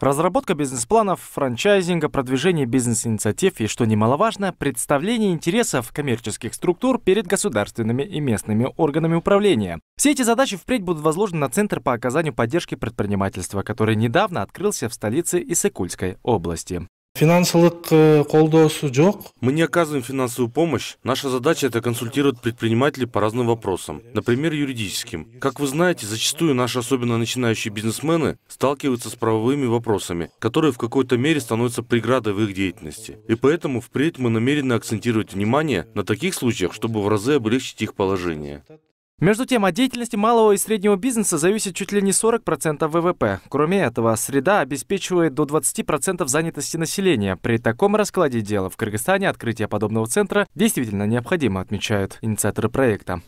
Разработка бизнес-планов, франчайзинга, продвижение бизнес-инициатив и, что немаловажно, представление интересов коммерческих структур перед государственными и местными органами управления. Все эти задачи впредь будут возложены на Центр по оказанию поддержки предпринимательства, который недавно открылся в столице Иссыкульской области. Э, мы не оказываем финансовую помощь. Наша задача – это консультировать предпринимателей по разным вопросам, например, юридическим. Как вы знаете, зачастую наши особенно начинающие бизнесмены сталкиваются с правовыми вопросами, которые в какой-то мере становятся преградой в их деятельности. И поэтому впредь мы намерены акцентировать внимание на таких случаях, чтобы в разы облегчить их положение. Между тем, от деятельности малого и среднего бизнеса зависит чуть ли не 40% ВВП. Кроме этого, среда обеспечивает до 20% занятости населения. При таком раскладе дела в Кыргызстане открытие подобного центра действительно необходимо, отмечают инициаторы проекта.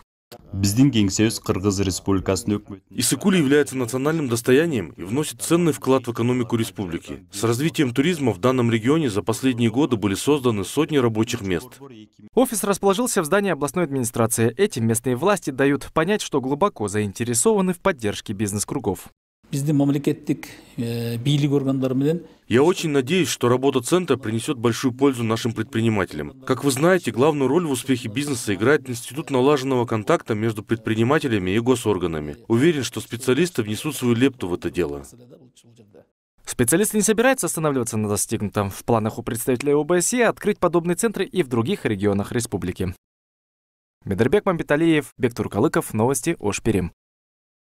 Исыкули является национальным достоянием и вносит ценный вклад в экономику республики. С развитием туризма в данном регионе за последние годы были созданы сотни рабочих мест. Офис расположился в здании областной администрации. Этим местные власти дают понять, что глубоко заинтересованы в поддержке бизнес-кругов. Я очень надеюсь, что работа центра принесет большую пользу нашим предпринимателям. Как вы знаете, главную роль в успехе бизнеса играет институт налаженного контакта между предпринимателями и госорганами. Уверен, что специалисты внесут свою лепту в это дело. Специалисты не собираются останавливаться на достигнутом. В планах у представителей ОБСЕ открыть подобные центры и в других регионах республики. Бедербек Мамбеталиев, Бектур Калыков, новости Ошпирим.